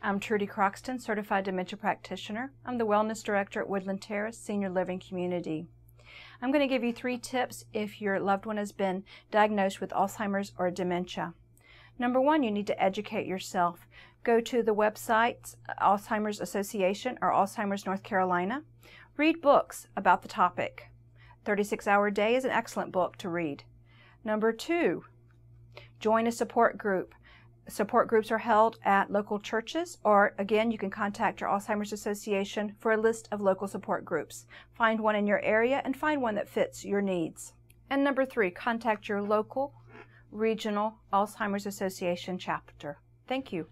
I'm Trudy Croxton, Certified Dementia Practitioner. I'm the Wellness Director at Woodland Terrace Senior Living Community. I'm going to give you three tips if your loved one has been diagnosed with Alzheimer's or dementia. Number one, you need to educate yourself. Go to the website Alzheimer's Association or Alzheimer's North Carolina. Read books about the topic. 36 Hour Day is an excellent book to read. Number two, join a support group support groups are held at local churches, or again, you can contact your Alzheimer's Association for a list of local support groups. Find one in your area and find one that fits your needs. And number three, contact your local, regional Alzheimer's Association chapter. Thank you.